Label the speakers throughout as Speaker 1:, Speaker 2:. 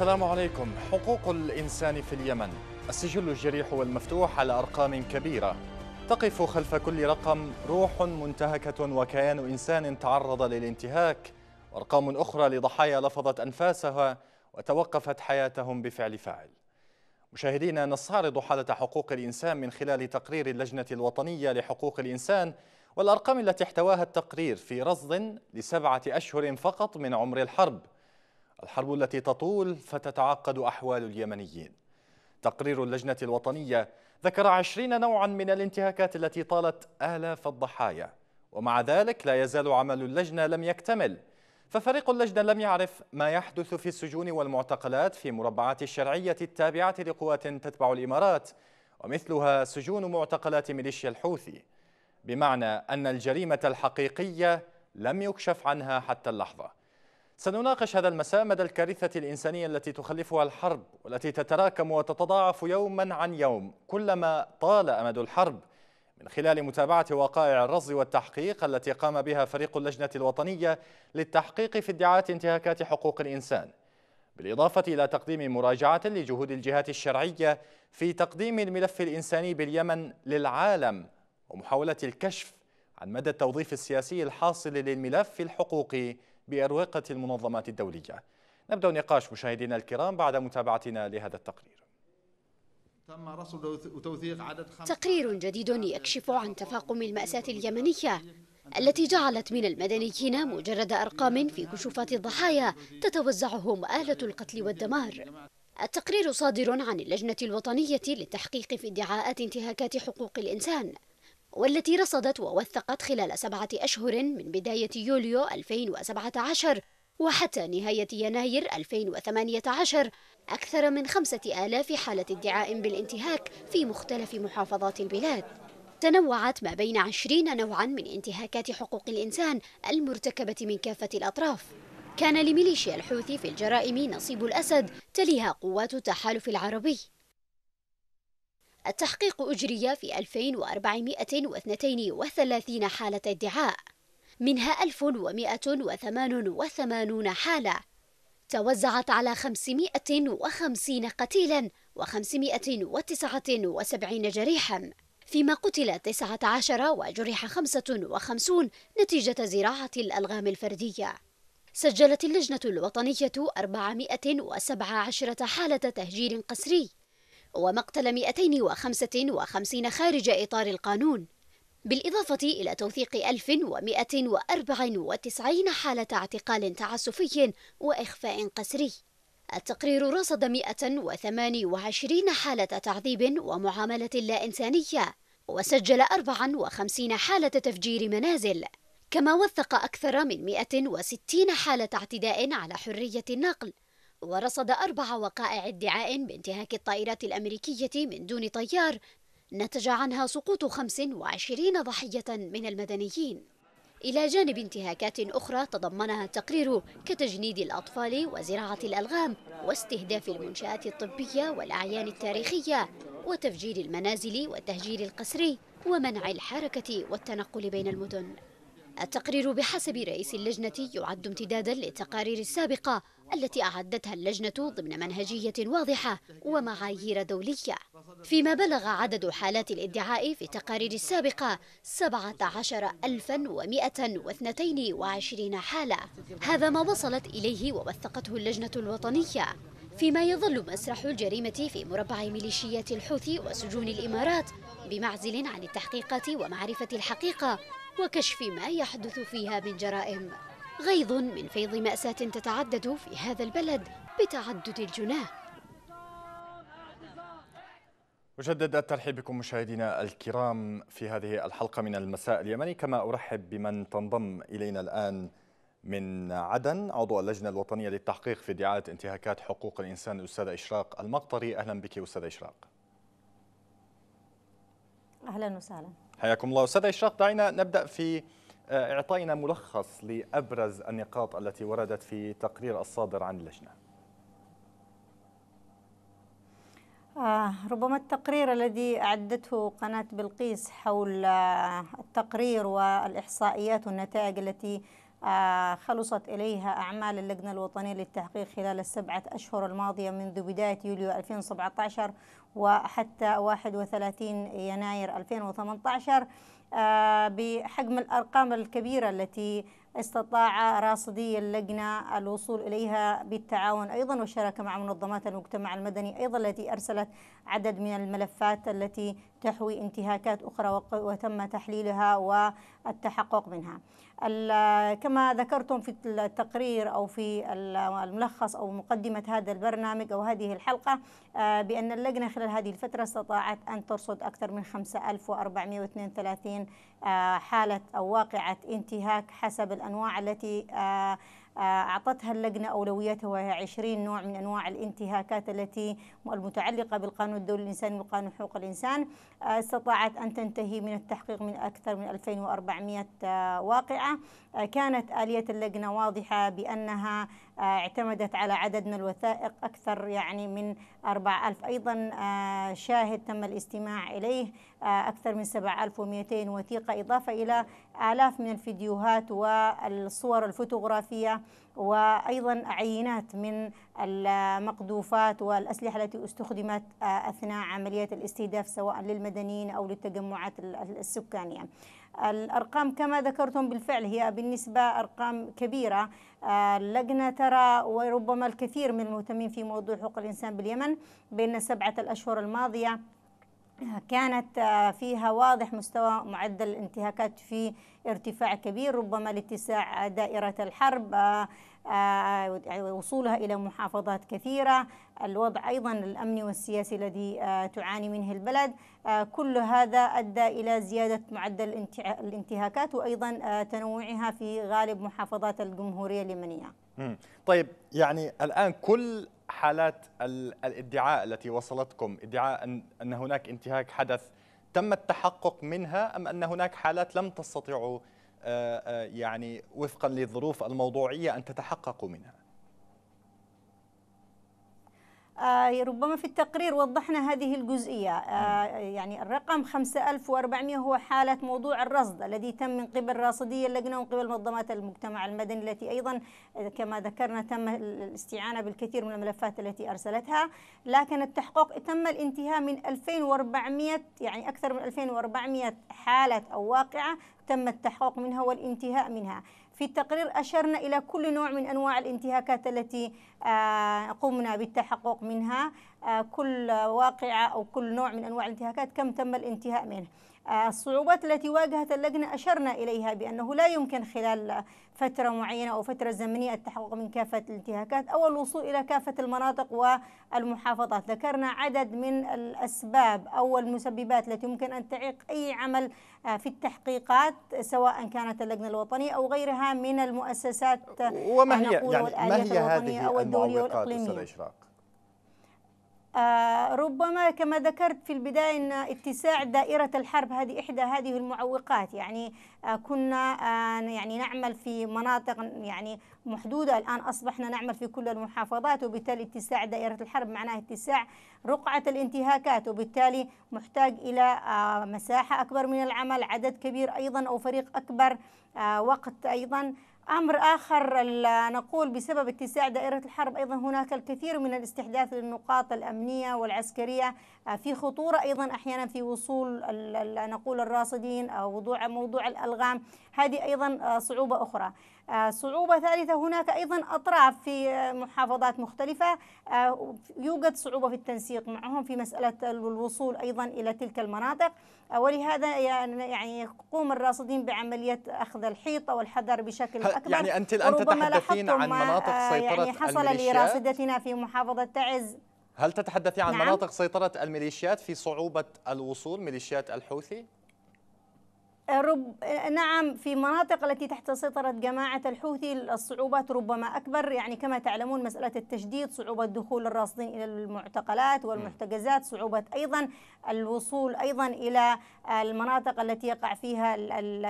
Speaker 1: السلام عليكم حقوق الإنسان في اليمن السجل الجريح والمفتوح على أرقام كبيرة تقف خلف كل رقم روح منتهكة وكيان إنسان تعرض للانتهاك وأرقام أخرى لضحايا لفظت أنفاسها وتوقفت حياتهم بفعل فاعل مشاهدينا نستعرض حالة حقوق الإنسان من خلال تقرير اللجنة الوطنية لحقوق الإنسان والأرقام التي احتواها التقرير في رصد لسبعة أشهر فقط من عمر الحرب الحرب التي تطول فتتعقد أحوال اليمنيين تقرير اللجنة الوطنية ذكر عشرين نوعا من الانتهاكات التي طالت آلاف الضحايا ومع ذلك لا يزال عمل اللجنة لم يكتمل ففريق اللجنة لم يعرف ما يحدث في السجون والمعتقلات في مربعات الشرعية التابعة لقوات تتبع الإمارات ومثلها سجون معتقلات ميليشيا الحوثي بمعنى أن الجريمة الحقيقية لم يكشف عنها حتى اللحظة سنناقش هذا المساء مدى الكارثة الإنسانية التي تخلفها الحرب والتي تتراكم وتتضاعف يوما عن يوم كلما طال أمد الحرب من خلال متابعة وقائع الرصد والتحقيق التي قام بها فريق اللجنة الوطنية للتحقيق في ادعاءات انتهاكات حقوق الإنسان بالإضافة إلى تقديم مراجعة لجهود الجهات الشرعية في تقديم الملف الإنساني باليمن للعالم ومحاولة الكشف عن مدى التوظيف السياسي الحاصل للملف الحقوقي بأروقة المنظمات الدولية نبدأ النقاش مشاهدينا الكرام بعد متابعتنا لهذا التقرير
Speaker 2: تم رصد وتوثيق عدد
Speaker 3: تقرير جديد يكشف عن تفاقم المأساة اليمنية التي جعلت من المدنيين مجرد أرقام في كشوفات الضحايا تتوزعهم آلة القتل والدمار التقرير صادر عن اللجنة الوطنية للتحقيق في ادعاءات انتهاكات حقوق الإنسان والتي رصدت ووثقت خلال سبعة أشهر من بداية يوليو 2017 وحتى نهاية يناير 2018 أكثر من خمسة آلاف حالة ادعاء بالانتهاك في مختلف محافظات البلاد تنوعت ما بين عشرين نوعا من انتهاكات حقوق الإنسان المرتكبة من كافة الأطراف كان لميليشيا الحوثي في الجرائم نصيب الأسد تليها قوات التحالف العربي التحقيق أجري في 2432 حالة ادعاء منها 1188 حالة توزعت على 550 قتيلا و579 جريحا فيما قتل 19 وجرح 55 نتيجة زراعة الألغام الفردية سجلت اللجنة الوطنية 417 حالة تهجير قسري ومقتل 255 خارج إطار القانون بالإضافة إلى توثيق 1194 حالة اعتقال تعسفي وإخفاء قسري التقرير رصد 128 حالة تعذيب ومعاملة لا إنسانية وسجل 54 حالة تفجير منازل كما وثق أكثر من 160 حالة اعتداء على حرية النقل ورصد أربع وقائع ادعاء بانتهاك الطائرات الأمريكية من دون طيار نتج عنها سقوط 25 ضحية من المدنيين إلى جانب انتهاكات أخرى تضمنها التقرير كتجنيد الأطفال وزراعة الألغام واستهداف المنشآت الطبية والأعيان التاريخية وتفجير المنازل والتهجير القسري ومنع الحركة والتنقل بين المدن التقرير بحسب رئيس اللجنة يعد امتدادا للتقارير السابقة التي أعدتها اللجنة ضمن منهجية واضحة ومعايير دولية فيما بلغ عدد حالات الادعاء في التقارير السابقة 17122 حالة هذا ما وصلت إليه ووثقته اللجنة الوطنية فيما يظل مسرح الجريمة في مربع ميليشيات الحوثي وسجون الإمارات بمعزل عن التحقيقات ومعرفة الحقيقة وكشف ما يحدث فيها من جرائم غيظ من فيض مأساة تتعدد في هذا البلد بتعدد الجناه
Speaker 1: أجدد الترحيب بكم مشاهدينا الكرام في هذه الحلقة من المساء اليمني كما أرحب بمن تنضم إلينا الآن من عدن عضو اللجنة الوطنية للتحقيق في ادعاءات انتهاكات حقوق الإنسان الأستاذ إشراق المقطري أهلا بك أستاذ إشراق
Speaker 2: أهلا وسهلا
Speaker 1: حياكم الله أستاذ إشراق دعينا نبدأ في آه، إعطائنا ملخص لأبرز النقاط التي وردت في تقرير الصادر عن اللجنة
Speaker 2: آه، ربما التقرير الذي أعدته قناة بلقيس حول آه، التقرير والإحصائيات والنتائج التي خلصت إليها أعمال اللجنة الوطنية للتحقيق خلال السبعة أشهر الماضية منذ بداية يوليو 2017 وحتى 31 يناير 2018 آه، بحجم الأرقام الكبيرة التي استطاع راصدي اللجنة الوصول إليها بالتعاون أيضا والشراكة مع منظمات المجتمع المدني أيضا التي أرسلت عدد من الملفات التي تحوي انتهاكات أخرى وتم تحليلها والتحقق منها كما ذكرتم في التقرير أو في الملخص أو مقدمة هذا البرنامج أو هذه الحلقة آه، بأن اللجنة خلال هذه الفترة استطاعت أن ترصد أكثر من 5432 آه، حالة أو واقعة انتهاك حسب الأنواع التي آه، آه، أعطتها اللجنة أولويتها وهي 20 نوع من أنواع الانتهاكات التي المتعلقة بالقانون الدولي الإنساني وقانون حقوق الإنسان آه، استطاعت أن تنتهي من التحقيق من أكثر من 2400 آه، واقعة كانت آلية اللجنة واضحة بأنها آه، اعتمدت على عدد من الوثائق أكثر يعني من 4000 أيضا آه، شاهد تم الاستماع إليه آه، أكثر من 7200 وثيقة إضافة إلى آلاف من الفيديوهات والصور الفوتوغرافية وأيضا عينات من المقذوفات والأسلحة التي استخدمت أثناء عملية الاستهداف سواء للمدنيين أو للتجمعات السكانية الأرقام كما ذكرتم بالفعل هي بالنسبة أرقام كبيرة اللجنة آه، ترى وربما الكثير من المهتمين في موضوع حقوق الإنسان باليمن بين سبعة الأشهر الماضية كانت آه، فيها واضح مستوى معدل الانتهاكات في ارتفاع كبير ربما لاتساع دائرة الحرب آه، آه، وصولها إلى محافظات كثيرة الوضع أيضا الأمني والسياسي الذي تعاني منه البلد كل هذا أدى إلى زيادة معدل الانتهاكات وأيضا تنوعها في غالب محافظات الجمهورية اليمنية
Speaker 1: طيب يعني الآن كل حالات الادعاء التي وصلتكم ادعاء أن هناك انتهاك حدث تم التحقق منها أم أن هناك حالات لم تستطيعوا يعني وفقا للظروف الموضوعية أن تتحققوا منها
Speaker 2: آه ربما في التقرير وضحنا هذه الجزئية آه يعني الرقم 5400 هو حالة موضوع الرصد الذي تم من قبل راصدي اللجنة ومن قبل منظمات المجتمع المدني التي أيضا آه، كما ذكرنا تم الاستعانة بالكثير من الملفات التي أرسلتها لكن التحقق تم الانتهاء من 2400 يعني أكثر من 2400 حالة أو واقعة تم التحقق منها والانتهاء منها في التقرير أشرنا إلى كل نوع من أنواع الانتهاكات التي آه، قمنا بالتحقق منها آه، كل واقعة أو كل نوع من أنواع الانتهاكات كم تم الانتهاء منه الصعوبات التي واجهت اللجنة أشرنا إليها بأنه لا يمكن خلال فترة معينة أو فترة زمنية التحقق من كافة الانتهاكات أو الوصول إلى كافة المناطق والمحافظات ذكرنا عدد من الأسباب أو المسببات التي يمكن أن تعيق أي عمل آه، في التحقيقات سواء كانت اللجنة الوطنية أو غيرها من المؤسسات وما آه، هي يعني ما هي
Speaker 4: هذه
Speaker 1: المعوقات والإقليمية.
Speaker 2: آه، ربما كما ذكرت في البداية أن اتساع دائرة الحرب هذه إحدى هذه المعوقات يعني آه، كنا آه، يعني نعمل في مناطق يعني محدودة الآن أصبحنا نعمل في كل المحافظات وبالتالي اتساع دائرة الحرب معناه اتساع رقعة الانتهاكات وبالتالي محتاج إلى مساحة أكبر من العمل عدد كبير أيضا أو فريق أكبر وقت أيضا أمر آخر نقول بسبب اتساع دائرة الحرب أيضا هناك الكثير من الاستحداث للنقاط الأمنية والعسكرية آه، في خطورة أيضا أحيانا في وصول نقول الراصدين أو آه، وضوع موضوع الألغام هذه أيضا آه، صعوبة أخرى آه، صعوبة ثالثة هناك أيضا أطراف في آه، محافظات مختلفة آه، يوجد صعوبة في التنسيق معهم في مسألة الوصول أيضا إلى تلك المناطق ولهذا يعني،, يعني يقوم الراصدين بعملية أخذ الحيطة والحذر بشكل أكبر يعني أنت الآن تتحدثين عن مناطق يعني سيطرة يعني حصل لراصدتنا في محافظة تعز
Speaker 1: هل تتحدثين عن نعم. مناطق سيطرة الميليشيات في صعوبة الوصول ميليشيات الحوثي؟
Speaker 2: رب نعم في مناطق التي تحت سيطرة جماعة الحوثي الصعوبات ربما أكبر يعني كما تعلمون مسألة التشديد صعوبة دخول الراصدين إلى المعتقلات والمحتجزات صعوبة أيضا الوصول أيضا إلى المناطق التي يقع فيها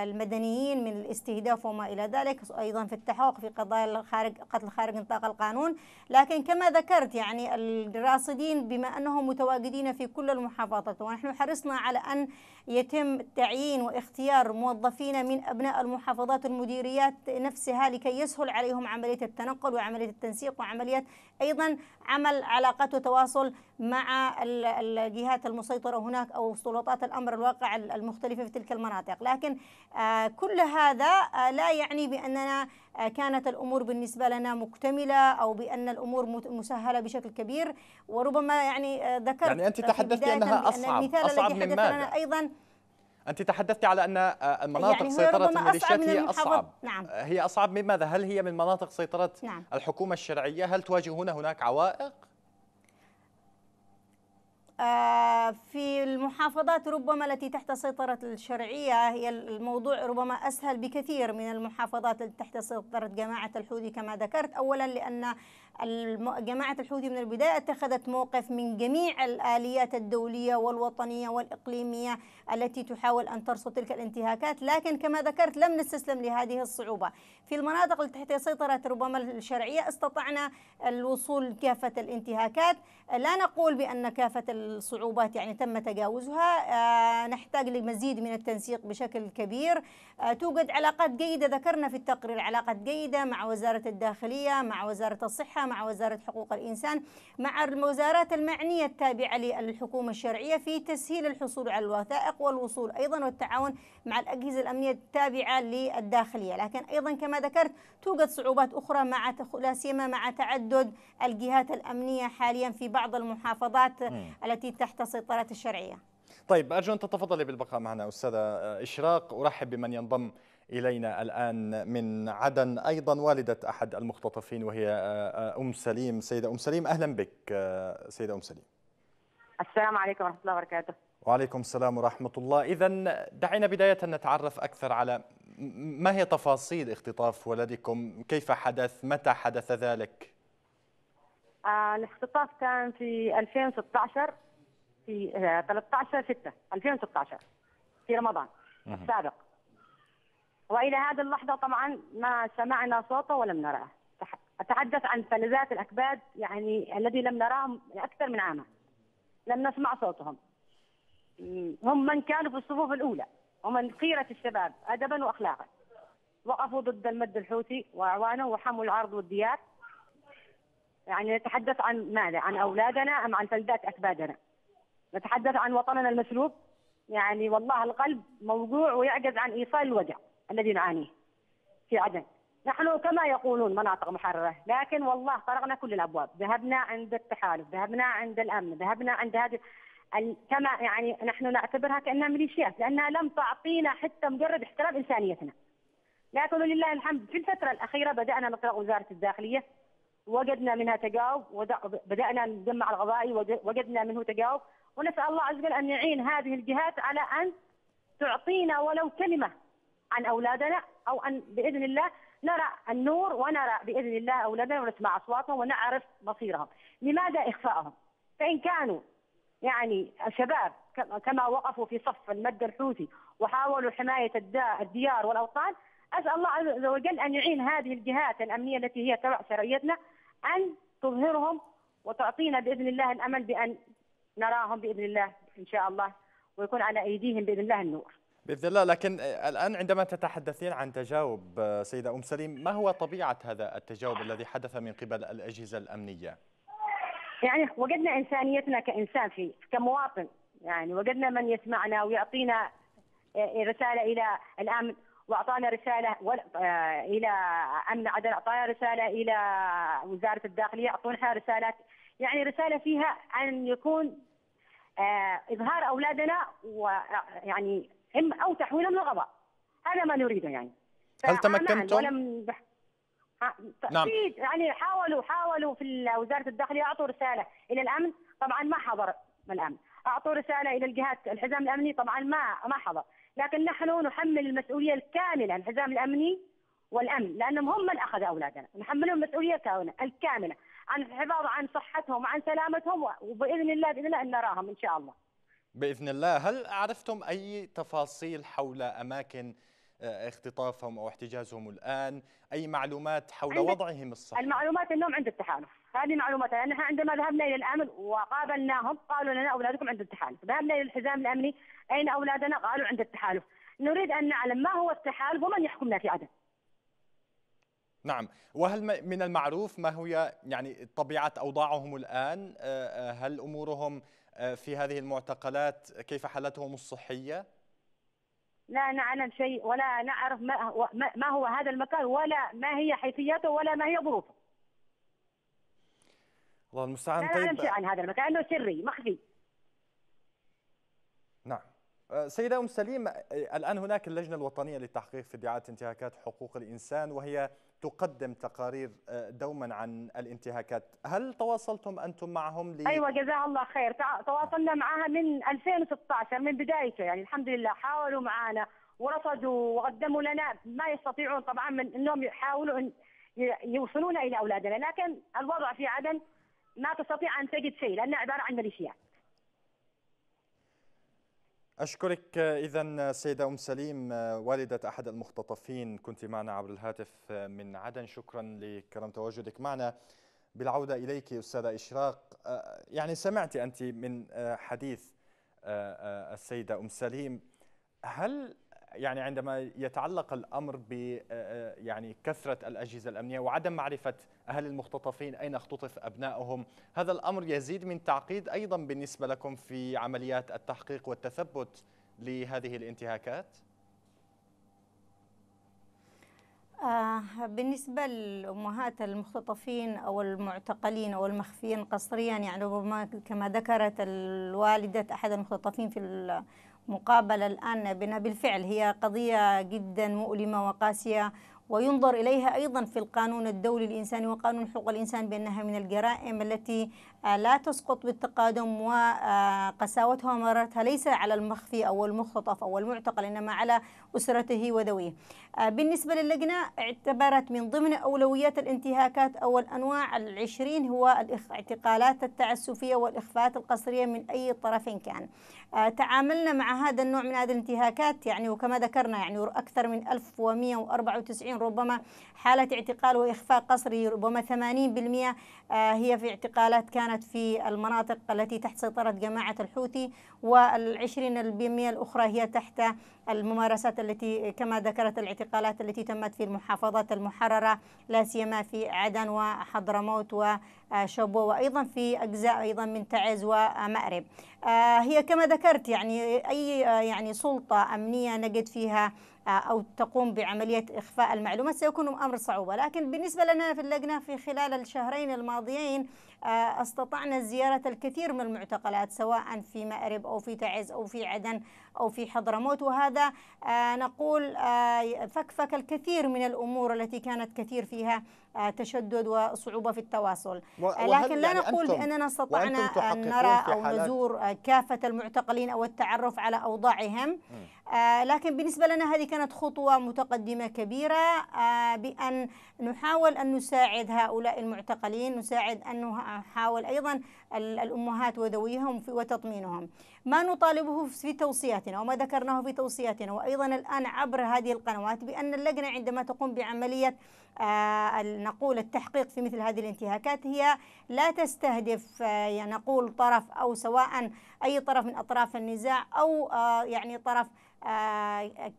Speaker 2: المدنيين من الاستهداف وما إلى ذلك أيضا في التحقق في قضايا الخارج قتل خارج نطاق القانون لكن كما ذكرت يعني الراصدين بما أنهم متواجدين في كل المحافظات ونحن حرصنا على أن يتم تعيين واختيار موظفين من أبناء المحافظات والمديريات نفسها لكي يسهل عليهم عملية التنقل وعملية التنسيق وعملية أيضا عمل علاقات وتواصل مع الجهات المسيطرة هناك أو سلطات الأمر الواقع المختلفة في تلك المناطق لكن آه، كل هذا آه، لا يعني بأننا آه، كانت الأمور بالنسبة لنا مكتملة أو بأن الأمور مسهلة بشكل كبير وربما يعني ذكرت يعني أنت تحدثت أنها أصعب أصعب من ماذا؟ أيضا
Speaker 1: انت تحدثت على ان آه، مناطق يعني سيطره الميليشيات من هي اصعب نعم. آه، هي اصعب من ماذا هل هي من مناطق سيطره نعم. الحكومه الشرعيه هل تواجهون هناك عوائق
Speaker 2: آه، في المحافظات ربما التي تحت سيطرة الشرعية هي الموضوع ربما أسهل بكثير من المحافظات التي تحت سيطرة جماعة الحوثي كما ذكرت أولا لأن جماعة الحوثي من البداية اتخذت موقف من جميع الآليات الدولية والوطنية والإقليمية التي تحاول أن ترصد تلك الانتهاكات لكن كما ذكرت لم نستسلم لهذه الصعوبة في المناطق التي تحت سيطرة ربما الشرعية استطعنا الوصول لكافة الانتهاكات لا نقول بأن كافة الصعوبات يعني تم تجاوزها آه، نحتاج لمزيد من التنسيق بشكل كبير آه، توجد علاقات جيدة ذكرنا في التقرير علاقات جيدة مع وزارة الداخلية مع وزارة الصحة الصحة مع وزارة حقوق الإنسان مع الوزارات المعنية التابعة للحكومة الشرعية في تسهيل الحصول على الوثائق والوصول أيضا والتعاون مع الأجهزة الأمنية التابعة للداخلية لكن أيضا كما ذكرت توجد صعوبات أخرى مع لا سيما مع تعدد الجهات الأمنية حاليا في بعض المحافظات م. التي تحت سيطرة الشرعية
Speaker 1: طيب أرجو أن تتفضلي بالبقاء معنا أستاذة إشراق أرحب بمن ينضم إلينا الآن من عدن أيضا والدة أحد المختطفين وهي آه، آه، أم سليم سيدة أم سليم أهلا بك آه، سيدة أم سليم
Speaker 5: السلام عليكم ورحمة الله وبركاته
Speaker 1: وعليكم السلام ورحمة الله إذا دعينا بداية نتعرف أكثر على ما هي تفاصيل اختطاف ولدكم كيف حدث متى حدث ذلك
Speaker 5: الاختطاف كان في 2016 في 13 6 2016 في رمضان السابق والى هذه اللحظه طبعا ما سمعنا صوته ولم نراه اتحدث عن فلذات الاكباد يعني الذي لم نراهم لاكثر من عام لم نسمع صوتهم هم من كانوا في الصفوف الاولى ومن خيره الشباب ادبا واخلاقا وقفوا ضد المد الحوثي واعوانه وحموا العرض والديار يعني نتحدث عن ماذا عن اولادنا ام عن فلذات اكبادنا نتحدث عن وطننا المسلوب يعني والله القلب موجوع ويعجز عن ايصال الوجع الذي نعانيه في عدن نحن كما يقولون مناطق محررة لكن والله طرقنا كل الأبواب ذهبنا عند التحالف ذهبنا عند الأمن ذهبنا عند هذه كما يعني نحن نعتبرها كأنها ميليشيات لأنها لم تعطينا حتى مجرد احترام إنسانيتنا لكن لله الحمد في الفترة الأخيرة بدأنا نطرق وزارة الداخلية وجدنا منها تجاوب بدأنا نجمع الغضائي وجدنا منه تجاوب ونسأل الله عز وجل أن يعين هذه الجهات على أن تعطينا ولو كلمة عن اولادنا او ان باذن الله نرى النور ونرى باذن الله اولادنا ونسمع اصواتهم ونعرف مصيرهم، لماذا اخفائهم؟ فان كانوا يعني شباب كما وقفوا في صف المد الحوثي وحاولوا حمايه الديار والاوطان، اسال الله عز وجل ان يعين هذه الجهات الامنيه التي هي تبع شرعيتنا ان تظهرهم وتعطينا باذن الله الامل بان نراهم باذن الله ان شاء الله ويكون على ايديهم باذن الله النور.
Speaker 1: باذن الله لكن الان عندما تتحدثين عن تجاوب سيده ام سليم ما هو طبيعه هذا التجاوب الذي حدث من قبل الاجهزه الامنيه؟
Speaker 5: يعني وجدنا انسانيتنا كانسان في كمواطن يعني وجدنا من يسمعنا ويعطينا آه، رساله الى الامن واعطانا رساله آه، الى امن عدن اعطانا رساله الى وزاره الداخليه اعطونا رسالات يعني رساله فيها ان يكون آه، اظهار اولادنا ويعني هم او تحويلا لغباء هذا ما نريده يعني هل تمكنتم؟ ولم بح... نعم يعني حاولوا حاولوا في وزاره الداخليه اعطوا رساله الى الامن طبعا ما حضر الامن اعطوا رساله الى الجهات الحزام الامني طبعا ما ما حضر لكن نحن نحمل المسؤوليه الكامله الحزام الامني والامن لانهم هم من اخذوا اولادنا نحملهم المسؤوليه الكامله عن الحفاظ عن صحتهم وعن سلامتهم وباذن الله باذن الله ان نراهم ان شاء الله
Speaker 1: باذن الله، هل عرفتم اي تفاصيل حول اماكن آه، اختطافهم او احتجازهم الان؟ اي معلومات حول وضعهم الصحي؟
Speaker 5: المعلومات انهم عند التحالف، هذه معلومات لان احنا عندما ذهبنا الى الامن وقابلناهم قالوا لنا اولادكم عند التحالف، ذهبنا الى الحزام الامني اين اولادنا؟ قالوا عند التحالف، نريد ان نعلم ما هو التحالف ومن يحكمنا في عدن.
Speaker 1: نعم وهل من المعروف ما هي يعني طبيعة أوضاعهم الآن آه، آه، هل أمورهم آه، في هذه المعتقلات كيف حالتهم الصحية؟
Speaker 5: لا نعلم شيء ولا نعرف ما هو, هذا المكان ولا ما هي حيثياته ولا ما هي ظروفه
Speaker 1: الله المستعان لا نعلم طيب. شيء عن هذا
Speaker 5: المكان لأنه سري مخفي
Speaker 1: نعم آه، سيدة أم سليم آه، الآن هناك اللجنة الوطنية للتحقيق في ادعاءات انتهاكات حقوق الإنسان وهي تقدم تقارير آه، دوما عن الانتهاكات هل تواصلتم أنتم معهم لي... أيوة جزاها
Speaker 5: الله خير تواصلنا معها من 2016 من بدايته يعني الحمد لله حاولوا معنا ورصدوا وقدموا لنا ما يستطيعون طبعا من أنهم يحاولوا أن يوصلون إلى أولادنا لكن الوضع في عدن ما تستطيع أن تجد شيء لأنها عبارة عن ميليشيات
Speaker 1: أشكرك إذا سيدة أم سليم والدة أحد المختطفين كنت معنا عبر الهاتف من عدن شكرا لكرم تواجدك معنا بالعودة إليك أستاذة إشراق يعني سمعت أنت من حديث السيدة أم سليم هل يعني عندما يتعلق الأمر ب يعني كثرة الأجهزة الأمنية وعدم معرفة أهل المختطفين أين اختطف أبنائهم هذا الأمر يزيد من تعقيد أيضا بالنسبة لكم في عمليات التحقيق والتثبت لهذه الانتهاكات
Speaker 2: آه، بالنسبة لأمهات المختطفين أو المعتقلين أو المخفيين قسريا يعني ربما كما ذكرت الوالدة أحد المختطفين في المقابلة الآن بنا بالفعل هي قضية جدا مؤلمة وقاسية وينظر إليها أيضا في القانون الدولي الإنساني وقانون حقوق الإنسان بأنها من الجرائم التي آه، لا تسقط بالتقادم وقساوتها آه، ومرارتها ليس على المخفي أو المختطف أو المعتقل إنما على أسرته وذويه آه، بالنسبة للجنة اعتبرت من ضمن أولويات الانتهاكات أو الأنواع العشرين هو الاعتقالات التعسفية والإخفاءات القسرية من أي طرف كان تعاملنا مع هذا النوع من هذه الانتهاكات يعني وكما ذكرنا يعني أكثر من 1194 ربما حالة اعتقال وإخفاء قسري ربما 80% هي في اعتقالات كان كانت في المناطق التي تحت سيطرة جماعة الحوثي والعشرين بالمئة الأخرى هي تحت الممارسات التي كما ذكرت الاعتقالات التي تمت في المحافظات المحررة لا سيما في عدن وحضرموت وشبوة وأيضا في أجزاء أيضا من تعز ومأرب آه، هي كما ذكرت يعني أي آه، يعني سلطة أمنية نجد فيها آه، أو تقوم بعملية إخفاء المعلومات سيكون أمر صعوبة لكن بالنسبة لنا في اللجنة في خلال الشهرين الماضيين استطعنا زيارة الكثير من المعتقلات سواء في مأرب أو في تعز أو في عدن أو في حضرموت وهذا هذا آه، نقول فكفك آه، الكثير من الأمور التي كانت كثير فيها آه، تشدد وصعوبة في التواصل آه، لكن لا يعني نقول بأننا استطعنا أن آه، نرى أو نزور كافة المعتقلين أو التعرف على أوضاعهم لكن بالنسبة لنا هذه كانت خطوة متقدمة كبيرة بأن نحاول أن نساعد هؤلاء المعتقلين نساعد أن نحاول أيضا الأمهات وذويهم وتطمينهم ما نطالبه في توصياتنا وما ذكرناه في توصياتنا وأيضا الآن عبر هذه القنوات بأن اللجنة عندما تقوم بعملية آه، نقول التحقيق في مثل هذه الانتهاكات هي لا تستهدف آه، يعني نقول طرف أو سواء أي طرف من أطراف النزاع أو آه، يعني طرف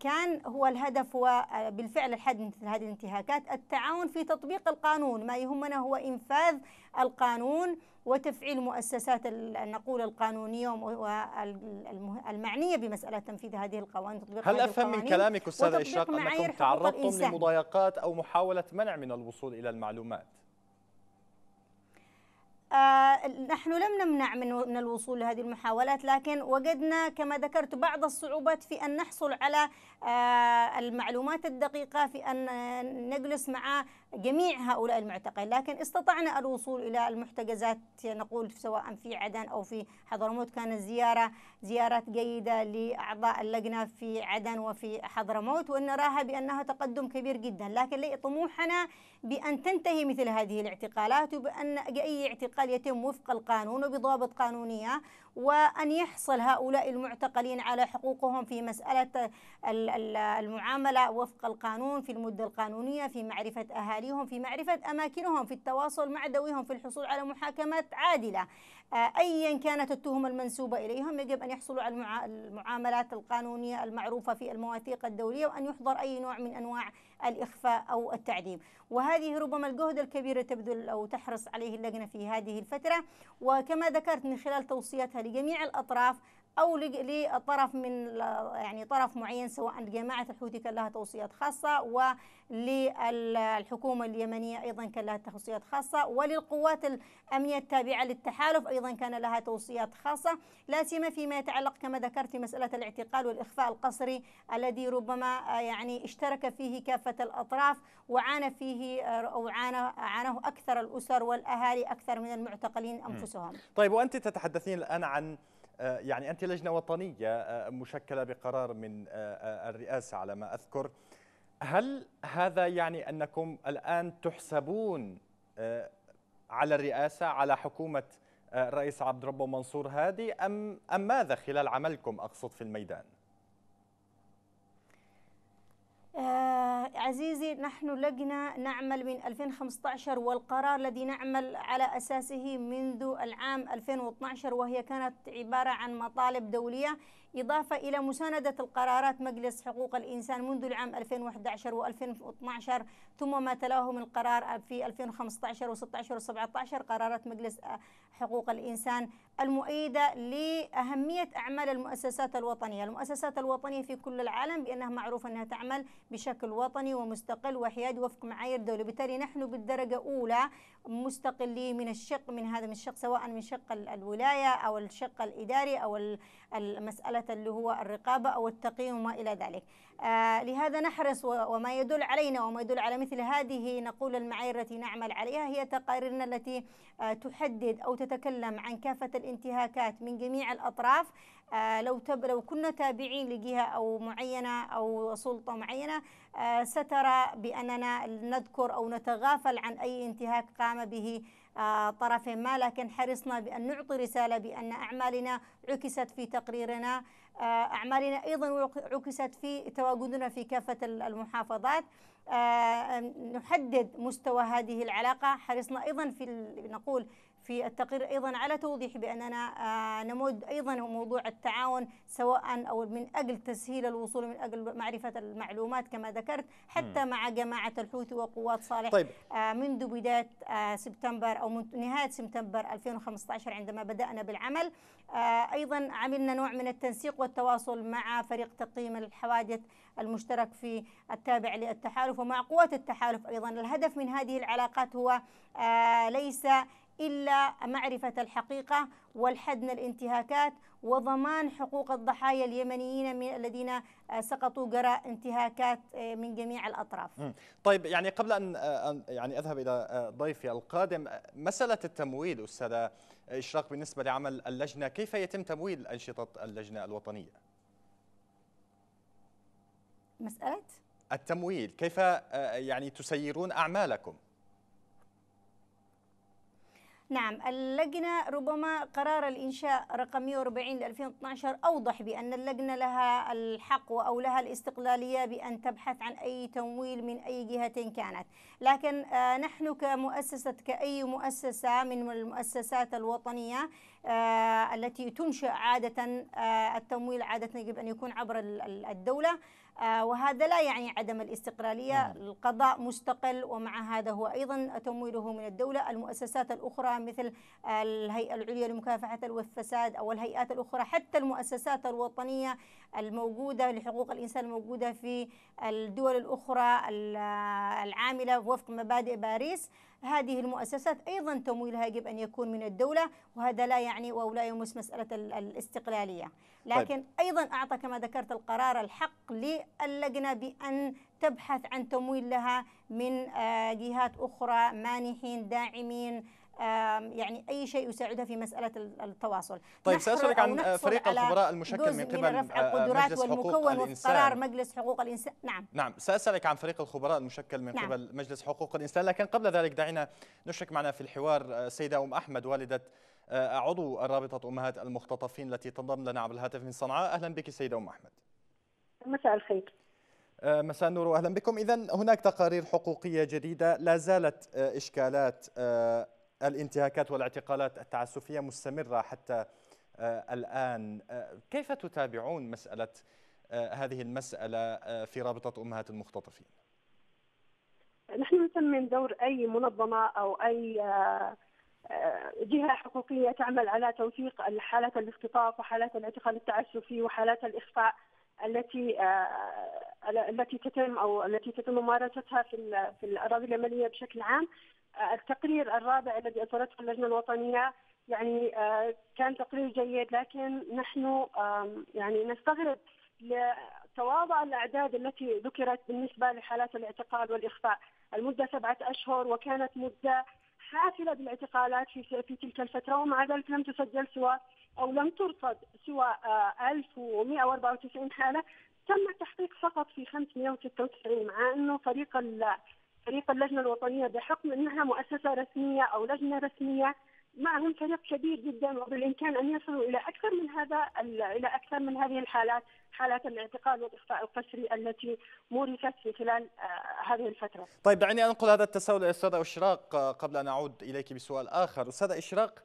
Speaker 2: كان هو الهدف هو بالفعل الحد من مثل هذه الانتهاكات التعاون في تطبيق القانون ما يهمنا هو إنفاذ القانون وتفعيل مؤسسات نقول القانونيه والمعنيه بمساله تنفيذ هذه القوانين تطبيق هل افهم من كلامك استاذ اشراق انكم تعرضتم
Speaker 1: لمضايقات او محاوله منع من الوصول الى المعلومات؟
Speaker 2: آه، نحن لم نمنع من من الوصول لهذه المحاولات لكن وجدنا كما ذكرت بعض الصعوبات في ان نحصل على آه، المعلومات الدقيقه في ان نجلس مع جميع هؤلاء المعتقلين لكن استطعنا الوصول الى المحتجزات نقول سواء في عدن او في حضرموت كانت زياره زيارات جيده لاعضاء اللجنه في عدن وفي حضرموت ونراها بانها تقدم كبير جدا لكن طموحنا بأن تنتهي مثل هذه الاعتقالات وبأن أي اعتقال يتم وفق القانون وبضوابط قانونية وأن يحصل هؤلاء المعتقلين على حقوقهم في مسألة المعاملة وفق القانون في المدة القانونية في معرفة أهاليهم في معرفة أماكنهم في التواصل مع ذويهم في الحصول على محاكمات عادلة آه، أيا كانت التهمة المنسوبة إليهم يجب أن يحصلوا على المعاملات القانونية المعروفة في المواثيق الدولية وأن يحضر أي نوع من أنواع الإخفاء أو التعليم وهذه ربما الجهد الكبير تبذل أو تحرص عليه اللجنة في هذه الفترة وكما ذكرت من خلال توصياتها لجميع الأطراف او لطرف من يعني طرف معين سواء جماعه الحوثي كان لها توصيات خاصه وللحكومه اليمنيه ايضا كان لها توصيات خاصه وللقوات الامنيه التابعه للتحالف ايضا كان لها توصيات خاصه لا سيما فيما يتعلق كما ذكرت مساله الاعتقال والاخفاء القسري الذي ربما آه، يعني اشترك فيه كافه الاطراف وعانى فيه او آه، عانى عاناه اكثر الاسر والاهالي اكثر من المعتقلين انفسهم.
Speaker 1: طيب وانت تتحدثين الان عن آه، يعني أنت لجنة وطنية آه، مشكلة بقرار من آه، الرئاسة على ما أذكر هل هذا يعني أنكم الآن تحسبون على الرئاسة على حكومة الرئيس عبد ربه منصور هادي أم, أم ماذا خلال عملكم أقصد في الميدان؟
Speaker 2: آه عزيزي نحن لجنة نعمل من 2015 والقرار الذي نعمل على أساسه منذ العام 2012 وهي كانت عبارة عن مطالب دولية إضافة إلى مساندة القرارات مجلس حقوق الإنسان منذ العام 2011 و2012 ثم ما تلاه من القرار في 2015 و16 و17 قرارات مجلس آه، حقوق الإنسان المؤيدة لأهمية أعمال المؤسسات الوطنية المؤسسات الوطنية في كل العالم بأنها معروفة أنها تعمل بشكل وطني ومستقل وحيادي وفق معايير دولة بالتالي نحن بالدرجة أولى مستقلين من الشق من هذا من الشق سواء من شق الولاية أو الشق الإداري أو المسألة اللي هو الرقابة أو التقييم وما إلى ذلك آه، لهذا نحرص وما يدل علينا وما يدل على مثل هذه نقول المعايير التي نعمل عليها هي تقاريرنا التي آه، تحدد أو تتكلم عن كافة الانتهاكات من جميع الأطراف آه، لو تب لو كنا تابعين لجهه او معينه او سلطه معينه آه، سترى باننا نذكر او نتغافل عن اي انتهاك قام به آه، طرف ما لكن حرصنا بأن نعطي رسالة بأن أعمالنا عكست في تقريرنا أعمالنا أيضا عكست في تواجدنا في كافة المحافظات نحدد مستوى هذه العلاقة حرصنا أيضا في نقول في التقرير أيضا على توضيح بأننا آه، نمد أيضا موضوع التعاون سواء أو من أجل تسهيل الوصول من أجل معرفة المعلومات كما ذكرت حتى م. مع جماعة الحوثي وقوات صالح طيب. آه، منذ بداية آه، سبتمبر أو من نهاية سبتمبر 2015 عندما بدأنا بالعمل أيضا عملنا نوع من التنسيق والتواصل مع فريق تقييم الحوادث المشترك في التابع للتحالف ومع قوات التحالف أيضا الهدف من هذه العلاقات هو ليس إلا معرفة الحقيقة والحد من الانتهاكات وضمان حقوق الضحايا اليمنيين من الذين آه، سقطوا جراء انتهاكات آه، من جميع الأطراف
Speaker 1: طيب يعني قبل أن آه، يعني أذهب إلى ضيفي القادم مسألة التمويل أستاذة إشراق بالنسبة لعمل اللجنة كيف يتم تمويل أنشطة اللجنة الوطنية؟ مسألة؟ التمويل كيف يعني تسيرون أعمالكم؟
Speaker 2: نعم اللجنة ربما قرار الإنشاء رقم 140 ل 2012 أوضح بأن اللجنة لها الحق أو لها الاستقلالية بأن تبحث عن أي تمويل من أي جهة كانت لكن آه، نحن كمؤسسة كأي مؤسسة من المؤسسات الوطنية آه، التي تنشأ عادة آه، التمويل عادة يجب أن يكون عبر الدولة آه، وهذا لا يعني عدم الاستقلالية نعم. القضاء مستقل ومع هذا هو أيضا تمويله من الدولة المؤسسات الأخرى مثل الهيئة العليا لمكافحة الفساد أو الهيئات الأخرى حتى المؤسسات الوطنية الموجودة لحقوق الإنسان الموجودة في الدول الأخرى العاملة وفق مبادئ باريس هذه المؤسسات أيضا تمويلها يجب أن يكون من الدولة وهذا لا يعني أو لا يمس مسألة الاستقلالية طيب. لكن طيب. أيضا أعطى كما ذكرت القرار الحق للجنة بأن تبحث عن تمويل لها من آه، جهات أخرى مانحين داعمين يعني اي شيء يساعدها في مساله التواصل طيب ساسالك عن فريق الخبراء المشكل من قبل من رفع آه، القدرات والمكون وقرار مجلس حقوق الانسان نعم
Speaker 1: نعم ساسالك عن فريق الخبراء المشكل من نعم. قبل مجلس حقوق الانسان لكن قبل ذلك دعينا نشرك معنا في الحوار آه، سيده ام احمد والده آه، عضو رابطه امهات المختطفين التي تنضم لنا عبر الهاتف من صنعاء اهلا بك سيده ام احمد
Speaker 4: مساء الخير
Speaker 1: مساء النور واهلا بكم اذا هناك تقارير حقوقيه جديده لا زالت اشكالات الانتهاكات والاعتقالات التعسفية مستمرة حتى آه، الآن آه، كيف تتابعون مسألة آه، هذه المسألة في رابطة أمهات المختطفين؟
Speaker 4: نحن من دور أي منظمة أو أي جهة حقوقية تعمل على توثيق حالات الاختطاف وحالات الاعتقال التعسفي وحالات الإخفاء التي التي تتم او التي تتم ممارستها في في الاراضي اليمنيه بشكل عام التقرير الرابع الذي اصدرته اللجنه الوطنيه يعني آه، كان تقرير جيد لكن نحن يعني نستغرب لتواضع الاعداد التي ذكرت بالنسبه لحالات الاعتقال والاخفاء المده سبعه اشهر وكانت مده حافله بالاعتقالات في في تلك الفتره ومع ذلك لم تسجل سوى او لم ترصد سوى 1194 آه، حاله تم التحقيق فقط في 596 مع انه فريق فريق اللجنه الوطنيه بحكم انها مؤسسه رسميه او لجنه رسميه معهم فريق كبير جدا وبالامكان ان يصلوا الى اكثر من هذا الى اكثر من هذه الحالات حالات الاعتقال والاخفاء القسري التي مورست في خلال آه، هذه الفتره.
Speaker 1: طيب دعني انقل هذا التساؤل استاذه اشراق آه، قبل ان اعود اليك بسؤال اخر، استاذه اشراق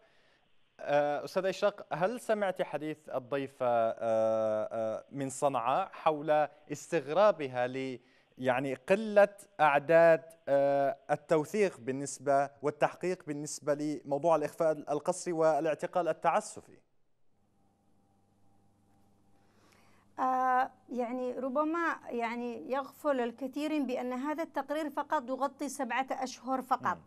Speaker 1: آه، استاذه اشراق هل سمعت حديث الضيفه من صنعاء حول استغرابها ل يعني قلة أعداد آه، التوثيق بالنسبة والتحقيق بالنسبة لموضوع الإخفاء القسري والاعتقال التعسفي
Speaker 2: آه، يعني ربما يعني يغفل الكثير بأن هذا التقرير فقط يغطي سبعة أشهر فقط م.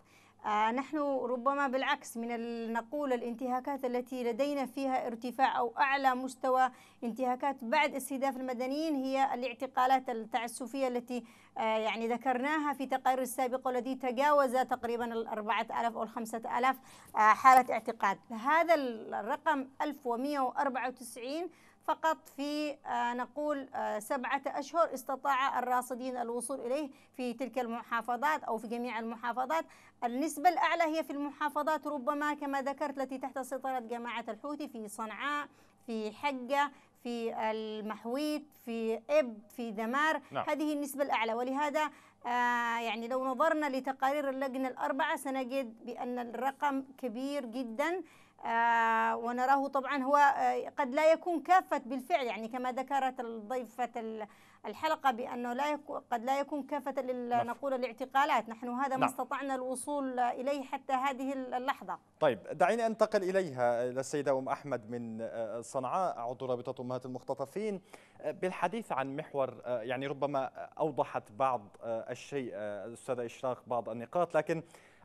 Speaker 2: آه نحن ربما بالعكس من نقول الانتهاكات التي لدينا فيها ارتفاع أو أعلى مستوى انتهاكات بعد استهداف المدنيين هي الاعتقالات التعسفية التي آه يعني ذكرناها في تقارير السابقة والتي تجاوز تقريبا الأربعة آلاف أو الخمسة آلاف آه حالة اعتقاد هذا الرقم 1194 فقط في آه، نقول آه، سبعة أشهر استطاع الراصدين الوصول إليه في تلك المحافظات أو في جميع المحافظات النسبة الأعلى هي في المحافظات ربما كما ذكرت التي تحت سيطرة جماعة الحوثي في صنعاء في حقة في المحويت في إب في دمار نعم. هذه النسبة الأعلى ولهذا آه يعني لو نظرنا لتقارير اللجنة الأربعة سنجد بأن الرقم كبير جدا آه، ونراه طبعا هو آه، قد لا يكون كافة بالفعل يعني كما ذكرت الضيفة الحلقة بأنه لا يكون قد لا يكون كافة نعم. نقول الاعتقالات نحن هذا نعم. ما استطعنا الوصول إليه حتى هذه اللحظة
Speaker 1: طيب دعيني أنتقل إليها إلى السيدة أم أحمد من آه، صنعاء عضو رابطة أمهات المختطفين بالحديث عن محور يعني ربما أوضحت بعض الشيء الأستاذة إشراق بعض النقاط لكن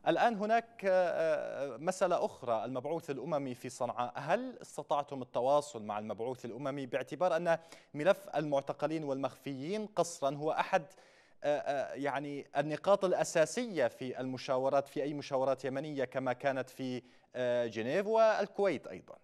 Speaker 1: الآن هناك آه، آه، مسألة أخرى المبعوث الأممي في صنعاء هل استطعتم التواصل مع المبعوث الأممي باعتبار أن ملف المعتقلين والمخفيين قصرا هو أحد آه، يعني النقاط الأساسية في المشاورات في أي مشاورات يمنية كما كانت في جنيف والكويت أيضا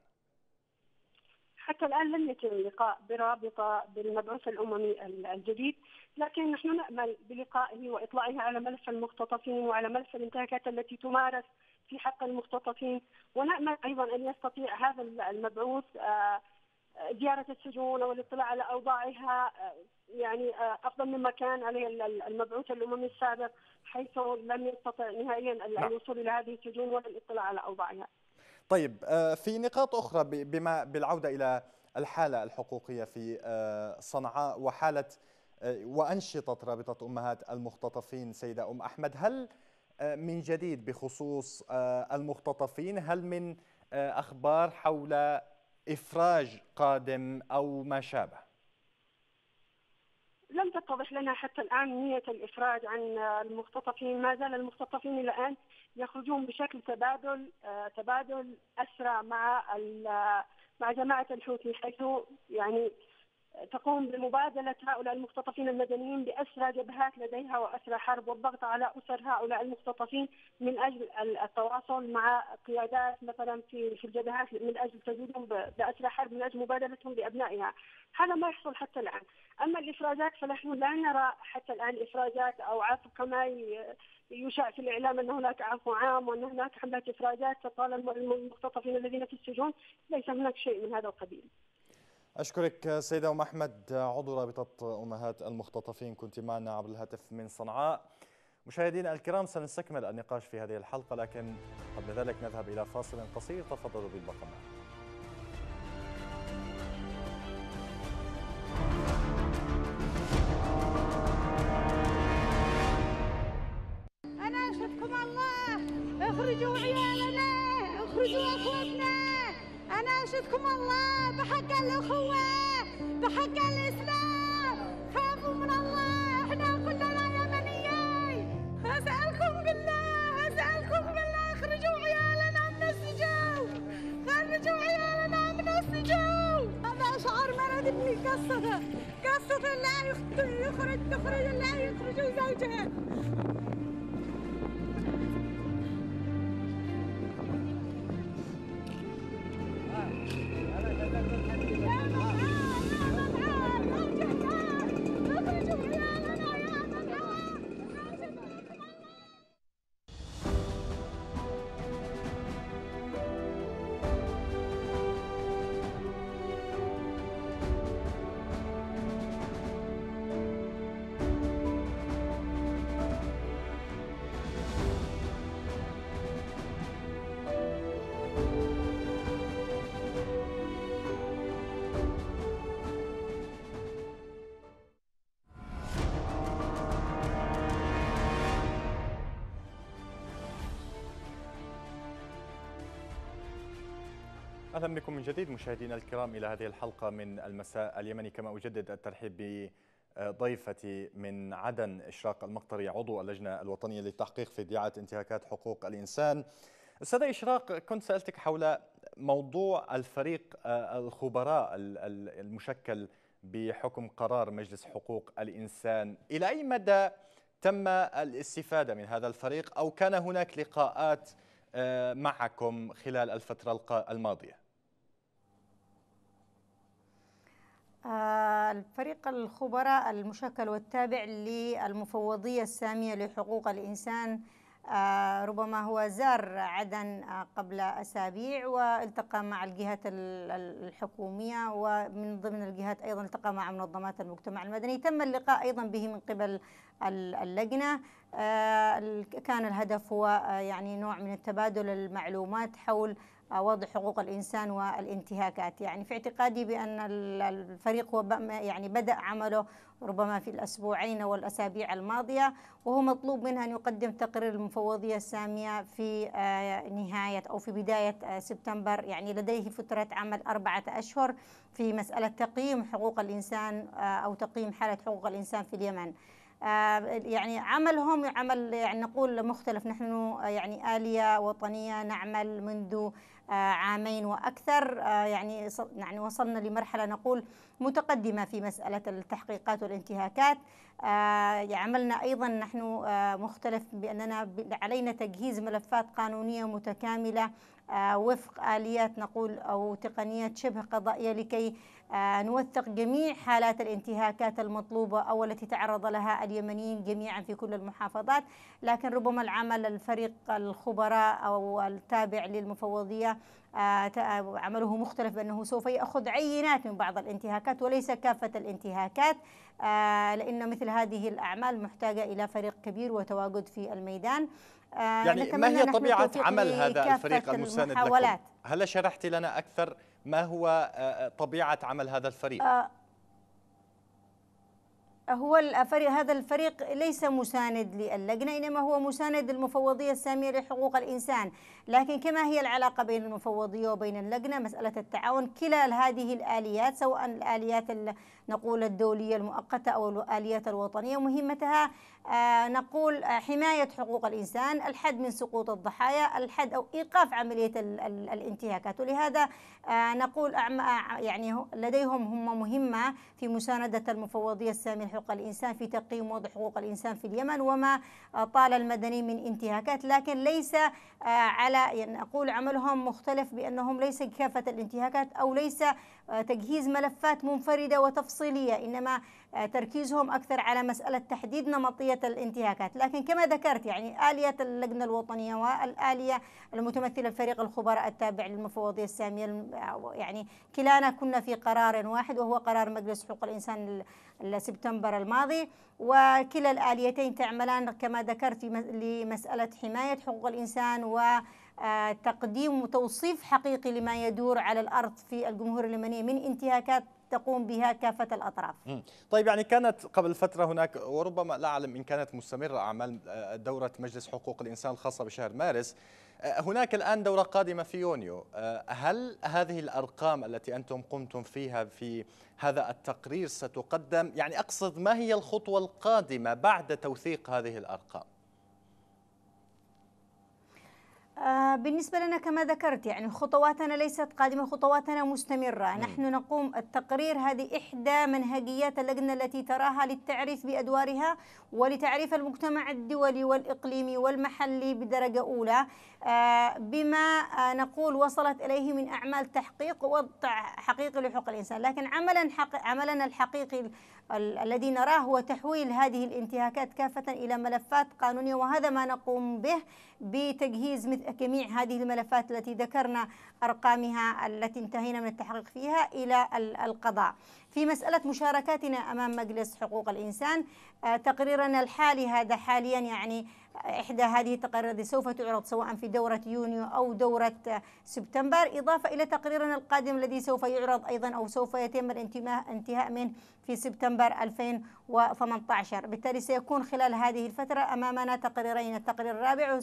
Speaker 4: حتى الآن لم يتم لقاء برابطة بالمبعوث الأممي الجديد لكن نحن نأمل بلقائه وإطلاعه على ملف المختطفين وعلى ملف الانتهاكات التي تمارس في حق المختطفين ونأمل أيضا أن يستطيع هذا المبعوث آه، آه، زيارة السجون والاطلاع على أوضاعها آه، يعني أفضل مما كان عليه المبعوث الأممي السابق حيث لم يستطع نهائيا نعم. الوصول إلى هذه السجون ولا الاطلاع على أوضاعها
Speaker 1: طيب في نقاط أخرى بما بالعودة إلى الحالة الحقوقية في صنعاء وحالة وأنشطة رابطة أمهات المختطفين سيدة أم أحمد هل آه، من جديد بخصوص آه، المختطفين هل من آه، أخبار حول إفراج قادم أو ما شابه؟
Speaker 4: لم تتضح لنا حتى الآن نية الإفراج عن المختطفين ما زال المختطفين إلى الآن يخرجون بشكل تبادل تبادل أسرى مع مع جماعة الحوثي حيث يعني تقوم بمبادلة هؤلاء المختطفين المدنيين بأسرى جبهات لديها وأسرى حرب والضغط على أسر هؤلاء المختطفين من أجل التواصل مع قيادات مثلا في في الجبهات من أجل تزويدهم بأسرى حرب من أجل مبادلتهم بأبنائها هذا ما يحصل حتى الآن أما الإفرازات فنحن لا نرى حتى الآن إفرازات أو عفو كما يشاع في الإعلام أن هناك عفو عام وأن هناك حملات إفرازات تطال المختطفين الذين في السجون ليس هناك شيء من هذا القبيل
Speaker 1: أشكرك سيدة أم أحمد عضو رابطة أمهات المختطفين كنت معنا عبر الهاتف من صنعاء مشاهدينا الكرام سنستكمل النقاش في هذه الحلقة لكن قبل ذلك نذهب إلى فاصل قصير تفضلوا بالبقاء معنا
Speaker 2: يحميكم الله بحق الأخوة بحق الإسلام خافوا من الله إحنا كلنا يمنيين أسألكم بالله أسألكم بالله خرجوا عيالنا من السجون خرجوا عيالنا من السجون هذا شعار مرض ابني قصته قصته لا يخرج تخرج لا يخرج زوجها
Speaker 1: اهلا بكم من جديد مشاهدينا الكرام الى هذه الحلقه من المساء اليمني كما اجدد الترحيب بضيفتي من عدن اشراق المقطري عضو اللجنه الوطنيه للتحقيق في ادعاءات انتهاكات حقوق الانسان. استاذه اشراق كنت سالتك حول موضوع الفريق آه، الخبراء المشكل بحكم قرار مجلس حقوق الانسان، الى اي مدى تم الاستفاده من هذا الفريق او كان هناك لقاءات آه، معكم خلال الفترة الماضية
Speaker 2: آه، الفريق الخبراء المشكل والتابع للمفوضية السامية لحقوق الإنسان آه، ربما هو زار عدن آه، قبل أسابيع والتقى مع الجهات الحكومية ومن ضمن الجهات أيضا التقى مع منظمات المجتمع المدني تم اللقاء أيضا به من قبل اللجنة كان الهدف هو يعني نوع من التبادل المعلومات حول وضع حقوق الإنسان والانتهاكات يعني في اعتقادي بأن الفريق هو يعني بدأ عمله ربما في الأسبوعين والأسابيع الماضية وهو مطلوب منه أن يقدم تقرير المفوضية السامية في آه، نهاية أو في بداية آه، سبتمبر يعني لديه فترة عمل أربعة أشهر في مسألة تقييم حقوق الإنسان آه، أو تقييم حالة حقوق الإنسان في اليمن يعني عملهم عمل يعني نقول مختلف نحن يعني آلية وطنية نعمل منذ آه، عامين وأكثر آه، يعني يعني وصلنا لمرحلة نقول متقدمة في مسألة التحقيقات والانتهاكات آه، عملنا أيضا نحن مختلف بأننا علينا تجهيز ملفات قانونية متكاملة وفق آليات نقول أو تقنيات شبه قضائية لكي آه، نوثق جميع حالات الانتهاكات المطلوبة أو التي تعرض لها اليمنيين جميعا في كل المحافظات لكن ربما العمل الفريق الخبراء أو التابع للمفوضية آه، آه، عمله مختلف بأنه سوف يأخذ عينات من بعض الانتهاكات وليس كافة الانتهاكات لأن مثل هذه الأعمال محتاجة إلى فريق كبير وتواجد في الميدان يعني ما هي طبيعة عمل هذا الفريق المساند لكم؟
Speaker 1: هل شرحت لنا أكثر؟ ما هو آه، آه، طبيعة عمل هذا الفريق؟ آه،
Speaker 2: هو الفريق هذا الفريق ليس مساند للجنة إنما هو مساند للمفوضية السامية لحقوق الإنسان لكن كما هي العلاقة بين المفوضية وبين اللجنة مسألة التعاون كلا هذه الآليات سواء الآليات نقول الدولية المؤقتة أو الآليات الوطنية مهمتها آه، نقول آه، حماية حقوق الإنسان الحد من سقوط الضحايا الحد أو إيقاف عملية الانتهاكات ولهذا آه، نقول يعني لديهم هم مهمة في مساندة المفوضية السامية لحقوق الإنسان في تقييم وضع حقوق الإنسان في اليمن وما طال المدني من انتهاكات لكن ليس على يعني نقول عملهم مختلف بأنهم ليس كافة الانتهاكات أو ليس آه، تجهيز ملفات منفرده وتفصيليه انما آه، تركيزهم اكثر على مساله تحديد نمطيه الانتهاكات، لكن كما ذكرت يعني اليه اللجنه الوطنيه والاليه المتمثله بفريق الخبراء التابع للمفوضيه الساميه يعني كلانا كنا في قرار واحد وهو قرار مجلس حقوق الانسان سبتمبر الماضي وكلا الاليتين تعملان كما ذكرت لمساله حمايه حقوق الانسان و تقديم وتوصيف حقيقي لما يدور على الأرض في الجمهورية اليمنية من انتهاكات تقوم بها كافة الأطراف
Speaker 1: طيب يعني كانت قبل فترة هناك وربما لا أعلم إن كانت مستمرة أعمال آه، دورة مجلس حقوق الإنسان الخاصة بشهر مارس آه، هناك الآن دورة قادمة في يونيو آه، هل هذه الأرقام التي أنتم قمتم فيها في هذا التقرير ستقدم يعني أقصد ما هي الخطوة القادمة بعد توثيق هذه الأرقام
Speaker 2: آه، بالنسبة لنا كما ذكرت يعني خطواتنا ليست قادمة خطواتنا مستمرة نحن نقوم التقرير هذه إحدى منهجيات اللجنة التي تراها للتعريف بأدوارها ولتعريف المجتمع الدولي والإقليمي والمحلي بدرجة أولى آه، بما آه، نقول وصلت إليه من أعمال تحقيق ووضع حقيقي لحقوق الإنسان لكن عملا حق عملنا الحقيقي الذي نراه هو تحويل هذه الانتهاكات كافة إلى ملفات قانونية وهذا ما نقوم به بتجهيز مثل جميع هذه الملفات التي ذكرنا أرقامها التي انتهينا من التحقيق فيها إلى القضاء في مسألة مشاركاتنا أمام مجلس حقوق الإنسان آه، تقريرنا الحالي هذا حاليا يعني إحدى هذه التقارير التي سوف تعرض سواء في دورة يونيو أو دورة سبتمبر إضافة إلى تقريرنا القادم الذي سوف يعرض أيضا أو سوف يتم الانتهاء منه في سبتمبر 2020 و18 بالتالي سيكون خلال هذه الفترة أمامنا تقريرين التقرير الرابع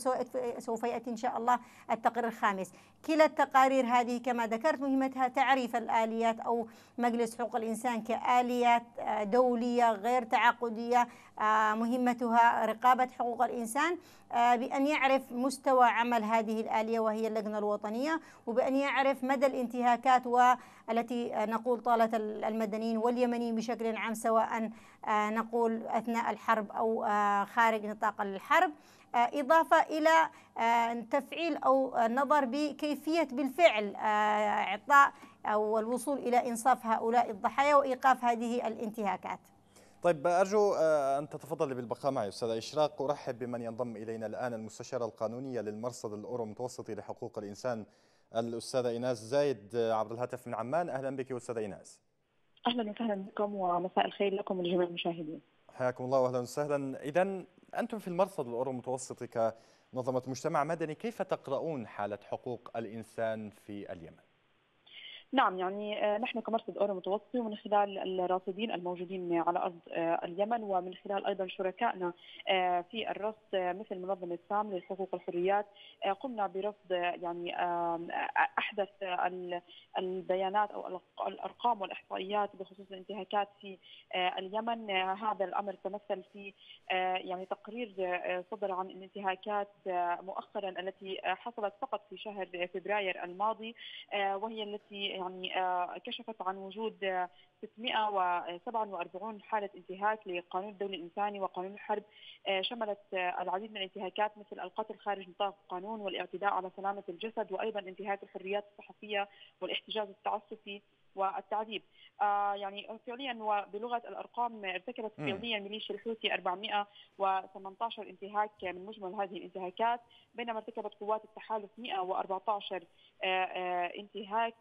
Speaker 2: وسوف يأتي إن شاء الله التقرير الخامس كلا التقارير هذه كما ذكرت مهمتها تعريف الآليات أو مجلس حقوق الإنسان كآليات آه، دولية غير تعاقدية آه، مهمتها رقابة حقوق الإنسان آه، بأن يعرف مستوى عمل هذه الآلية وهي اللجنة الوطنية وبأن يعرف مدى الانتهاكات والتي نقول طالت المدنيين واليمنيين بشكل عام سواء آه، نقول أثناء الحرب أو آه، خارج نطاق الحرب آه، إضافة إلى تفعيل أو النظر بكيفية بالفعل إعطاء أو الوصول إلى إنصاف هؤلاء الضحايا وإيقاف هذه الانتهاكات
Speaker 1: طيب أرجو أن تتفضل بالبقاء معي أستاذ إشراق أرحب بمن ينضم إلينا الآن المستشارة القانونية للمرصد الأورو متوسطي لحقوق الإنسان الأستاذة إيناس زايد عبر الهاتف من عمان أهلا بك أستاذة إيناس
Speaker 6: اهلا وسهلا بكم ومساء الخير لكم ولجميع المشاهدين.
Speaker 1: حياكم الله واهلا وسهلا، اذا انتم في المرصد الاورو المتوسطي كمنظمه مجتمع مدني، كيف تقرؤون حاله حقوق الانسان في اليمن؟
Speaker 6: نعم يعني آه، نحن كمرصد اورو متوسطي ومن خلال الراصدين الموجودين على ارض آه، اليمن ومن خلال ايضا شركائنا آه، في الرصد مثل منظمه سام للحقوق والحريات قمنا برصد يعني احدث البيانات او الارقام والاحصائيات بخصوص الانتهاكات في اليمن هذا الامر تمثل في يعني تقرير صدر عن الانتهاكات مؤخرا التي حصلت فقط في شهر فبراير الماضي وهي التي يعني آه، كشفت عن وجود 647 آه، حالة انتهاك لقانون الدولة الإنساني وقانون الحرب آه، شملت العديد من الانتهاكات مثل القتل خارج نطاق القانون والاعتداء على سلامة الجسد وأيضا انتهاك الحريات الصحفية والاحتجاز التعسفي والتعذيب آه، يعني فعليا وبلغه الارقام ارتكبت فعليا ميليشيا الحوثي 418 انتهاك من مجمل هذه الانتهاكات بينما ارتكبت قوات التحالف 114 آه، آه، انتهاك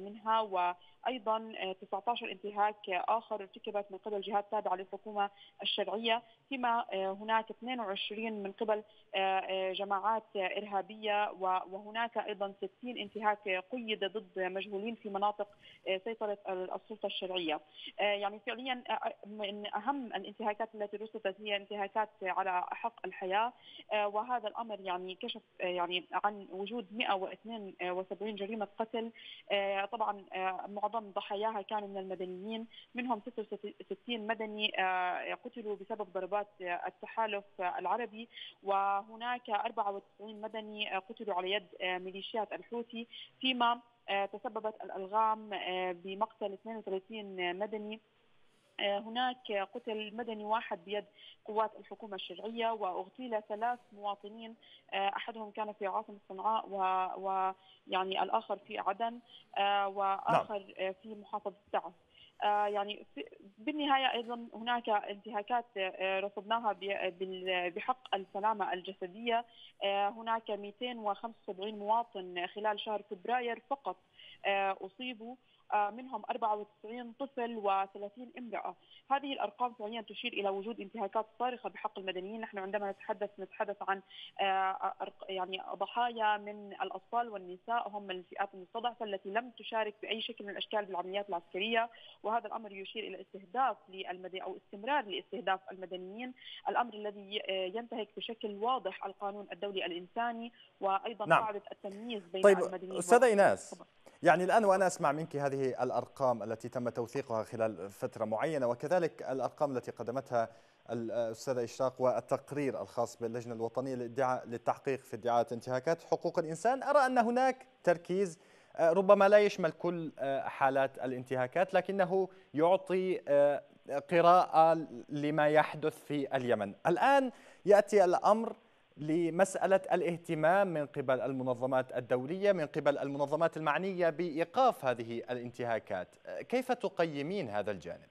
Speaker 6: منها و ايضا 19 آه، انتهاك اخر ارتكبت من قبل جهات تابعه للحكومه الشرعيه فيما آه، هناك 22 من قبل آه، جماعات ارهابيه وهناك ايضا 60 انتهاك قيد ضد مجهولين في مناطق سيطره السلطه الشرعيه يعني فعليا من اهم الانتهاكات التي رصدت هي انتهاكات على حق الحياه وهذا الامر يعني كشف يعني عن وجود 172 جريمه قتل طبعا معظم ضحاياها كانوا من المدنيين منهم 66 مدني آه، قتلوا بسبب ضربات آه، التحالف آه، العربي وهناك 94 مدني قتلوا على يد ميليشيات الحوثي فيما تسببت الالغام بمقتل 32 مدني آه، هناك قتل مدني واحد بيد قوات الحكومة الشرعية واغتيل ثلاث مواطنين آه، احدهم كان في عاصمة صنعاء ويعني و... يعني الاخر في عدن آه، واخر نعم. في محافظة تعز يعني بالنهاية أيضا هناك انتهاكات رصدناها بحق السلامة الجسدية هناك 275 مواطن خلال شهر فبراير فقط أصيبوا آه، منهم 94 طفل و30 امرأة هذه الأرقام فعليا تشير إلى وجود انتهاكات صارخة بحق المدنيين نحن عندما نتحدث نتحدث عن آه، يعني ضحايا من الأطفال والنساء هم الفئات المستضعفة التي لم تشارك بأي شكل من الأشكال بالعمليات العسكرية وهذا الأمر يشير إلى استهداف للمدنيين أو استمرار لاستهداف المدنيين الأمر الذي آه، ينتهك بشكل واضح القانون الدولي الإنساني وأيضا نعم. قاعدة التمييز بين طيب المدنيين أستاذة إيناس
Speaker 1: يعني الآن وأنا أسمع منك هذه الأرقام التي تم توثيقها خلال فترة معينة وكذلك الأرقام التي قدمتها الأستاذة إشراق والتقرير الخاص باللجنة الوطنية للتحقيق في ادعاءات انتهاكات حقوق الإنسان أرى أن هناك تركيز آه، ربما لا يشمل كل آه، حالات الانتهاكات لكنه يعطي آه، قراءة لما يحدث في اليمن الآن يأتي الأمر لمسألة الاهتمام من قبل المنظمات الدولية من قبل المنظمات المعنية بإيقاف هذه الانتهاكات كيف تقيمين هذا الجانب؟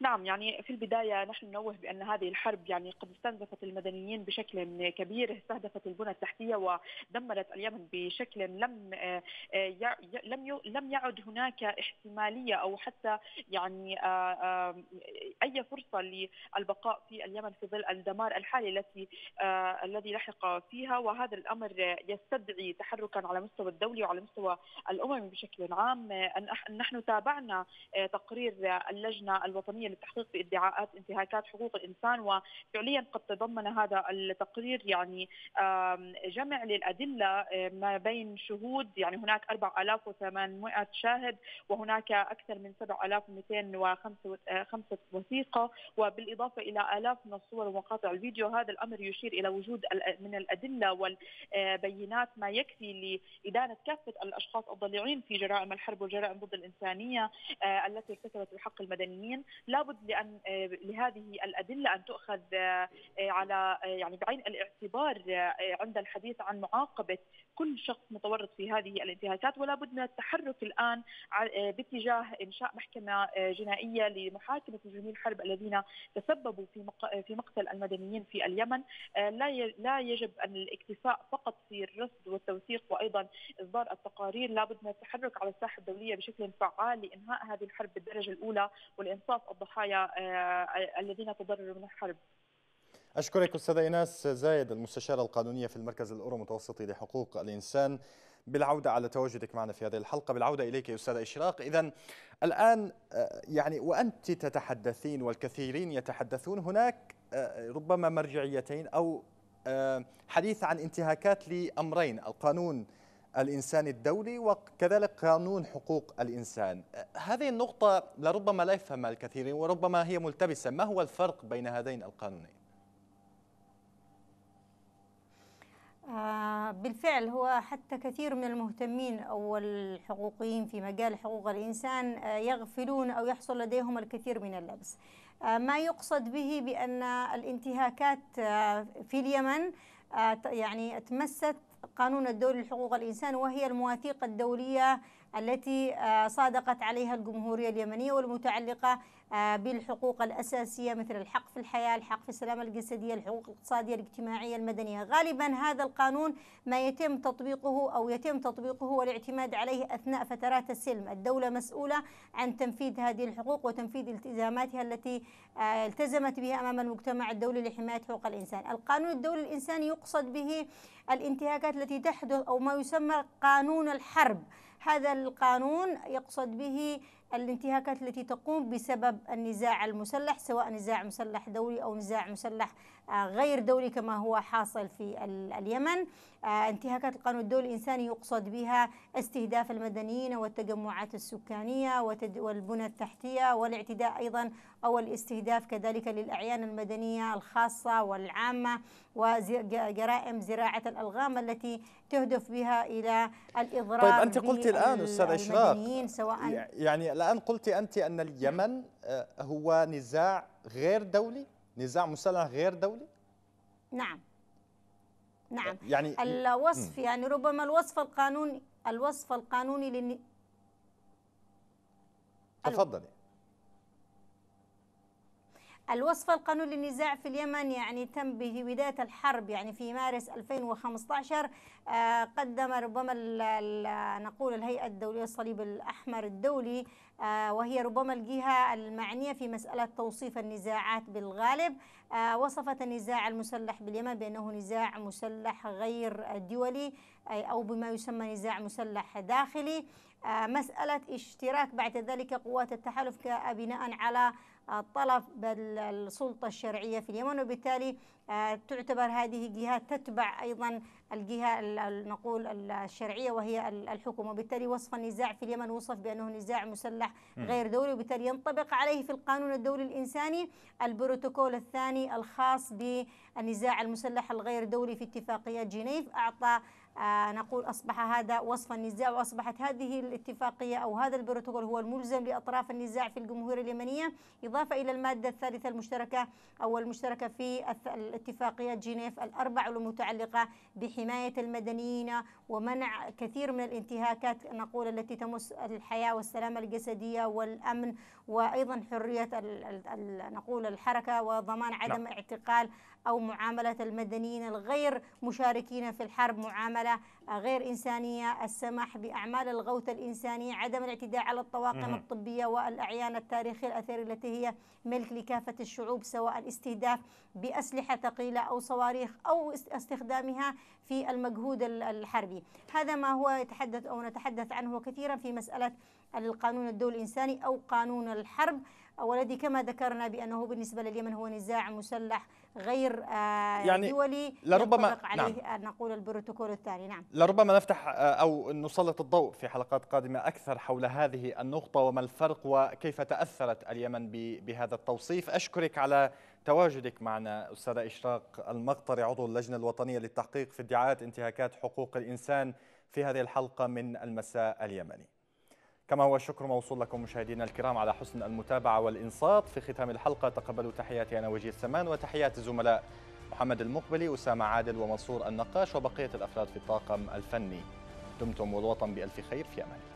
Speaker 6: نعم يعني في البداية نحن ننوه بأن هذه الحرب يعني قد استنزفت المدنيين بشكل كبير استهدفت البنى التحتية ودمرت اليمن بشكل لم آه، لم لم يعد هناك احتمالية أو حتى يعني آه، آه، أي فرصة للبقاء في اليمن في ظل الدمار الحالي التي الذي لحق فيها وهذا الأمر يستدعي تحركا على مستوى الدولي وعلى مستوى الأمم بشكل عام أن نحن تابعنا تقرير اللجنة الوطنية الوطنيه للتحقيق في ادعاءات انتهاكات حقوق الانسان وفعليا قد تضمن هذا التقرير يعني جمع للادله ما بين شهود يعني هناك 4800 شاهد وهناك اكثر من 7205 آه، آه، وثيقه وبالاضافه الى الاف من الصور ومقاطع الفيديو هذا الامر يشير الى وجود من الادله والبينات ما يكفي لادانه كافه الاشخاص الضالعين في جرائم الحرب والجرائم ضد الانسانيه آه، التي ارتكبت بحق المدنيين لابد لان آه، لهذه الادله ان تؤخذ آه، آه، على يعني بعين الاعتبار عند الحديث عن معاقبه كل شخص متورط في هذه الانتهاكات ولا بد من التحرك الان آه، باتجاه انشاء محكمه آه، جنائيه لمحاكمه مجرمي الحرب الذين تسببوا في آه، في مقتل المدنيين في اليمن لا لا يجب ان الاكتفاء فقط في الرصد والتوثيق وايضا اصدار التقارير لا بد من التحرك على الساحه الدوليه بشكل فعال لانهاء هذه الحرب بالدرجه الاولى والانصاف الضحايا الذين تضرروا من الحرب
Speaker 1: أشكرك أستاذة إيناس زايد المستشارة القانونية في المركز الأورو متوسطي لحقوق الإنسان بالعودة على تواجدك معنا في هذه الحلقة بالعودة إليك يا أستاذ إشراق إذا الآن آه، يعني وأنت تتحدثين والكثيرين يتحدثون هناك آه، ربما مرجعيتين أو آه، حديث عن انتهاكات لأمرين القانون الإنسان الدولي وكذلك قانون حقوق الإنسان هذه النقطة لربما لا يفهمها الكثيرين وربما هي ملتبسة ما هو الفرق بين هذين القانونين؟
Speaker 2: آه بالفعل هو حتى كثير من المهتمين أو الحقوقيين في مجال حقوق الإنسان آه يغفلون أو يحصل لديهم الكثير من اللبس آه ما يقصد به بأن الانتهاكات آه، في اليمن آه، يعني تمست قانون الدولي لحقوق الإنسان وهي المواثيق الدولية التي آه، صادقت عليها الجمهورية اليمنية والمتعلقة آه، بالحقوق الأساسية مثل الحق في الحياة الحق في السلامة الجسدية الحقوق الاقتصادية الاجتماعية المدنية غالبا هذا القانون ما يتم تطبيقه أو يتم تطبيقه والاعتماد عليه أثناء فترات السلم الدولة مسؤولة عن تنفيذ هذه الحقوق وتنفيذ التزاماتها التي آه، التزمت بها أمام المجتمع الدولي لحماية حقوق الإنسان القانون الدولي الإنسان يقصد به الانتهاكات التي تحدث أو ما يسمى قانون الحرب هذا القانون يقصد به الانتهاكات التي تقوم بسبب النزاع المسلح سواء نزاع مسلح دولي أو نزاع مسلح غير دولي كما هو حاصل في اليمن آه، انتهاكات القانون الدولي الإنساني يقصد بها استهداف المدنيين والتجمعات السكانية والبنى التحتية والاعتداء أيضا أو الاستهداف كذلك للأعيان المدنية الخاصة والعامة وجرائم زراعة الألغام التي تهدف بها إلى الإضرار طيب أنت قلت الآن أستاذ إشراق سواء
Speaker 1: يعني الآن قلت أنت أن اليمن آه، هو نزاع غير دولي نزاع مسلح غير دولي؟ نعم نعم يعني
Speaker 2: الوصف يعني ربما الوصف القانوني الوصف القانوني للن... تفضلي الوصفة القانون للنزاع في اليمن يعني تم به بداية الحرب يعني في مارس 2015 آه، قدم ربما نقول الهيئة الدولية الصليب الأحمر الدولي آه، وهي ربما الجهة المعنية في مسألة توصيف النزاعات بالغالب آه، وصفت النزاع المسلح باليمن بأنه نزاع مسلح غير دولي أو بما يسمى نزاع مسلح داخلي مسألة اشتراك بعد ذلك قوات التحالف بناء على طلب السلطة الشرعية في اليمن وبالتالي آه، تعتبر هذه جهات تتبع أيضا الجهة نقول الشرعية وهي الحكومة وبالتالي وصف النزاع في اليمن وصف بأنه نزاع مسلح غير دولي وبالتالي ينطبق عليه في القانون الدولي الإنساني البروتوكول الثاني الخاص بالنزاع المسلح الغير دولي في اتفاقية جنيف أعطى آه، نقول أصبح هذا وصف النزاع وأصبحت هذه الاتفاقية أو هذا البروتوكول هو الملزم لأطراف النزاع في الجمهورية اليمنية إضافة إلى المادة الثالثة المشتركة أو المشتركة في الاتفاقية جنيف الأربع المتعلقة بحماية المدنيين ومنع كثير من الانتهاكات نقول التي تمس الحياة والسلامة الجسدية والأمن وأيضا حرية نقول الحركة وضمان نعم. عدم لا. اعتقال أو معاملة المدنيين الغير مشاركين في الحرب معاملة غير إنسانية السماح بأعمال الغوث الإنسانية عدم الاعتداء على الطواقم الطبية والأعيان التاريخية الأثرية التي هي ملك لكافة الشعوب سواء الاستهداف بأسلحة ثقيلة أو صواريخ أو استخدامها في المجهود الحربي هذا ما هو يتحدث أو نتحدث عنه كثيرا في مسألة القانون الدولي الإنساني أو قانون الحرب والذي كما ذكرنا بأنه بالنسبة لليمن هو نزاع مسلح غير آه، يعني دولي لربما عليه نعم. آه، نقول البروتوكول الثاني نعم
Speaker 1: لربما نفتح آه، أو نسلط الضوء في حلقات قادمة أكثر حول هذه النقطة وما الفرق وكيف تأثرت اليمن بهذا التوصيف أشكرك على تواجدك معنا أستاذة إشراق المقطري عضو اللجنة الوطنية للتحقيق في ادعاءات انتهاكات حقوق الإنسان في هذه الحلقة من المساء اليمني كما هو الشكر موصول لكم مشاهدينا الكرام على حسن المتابعة والإنصات في ختام الحلقة تقبلوا تحياتي أنا وجيه السمان وتحيات الزملاء محمد المقبلي أسامة عادل ومنصور النقاش وبقية الأفراد في الطاقم الفني دمتم والوطن بألف خير في أمان الله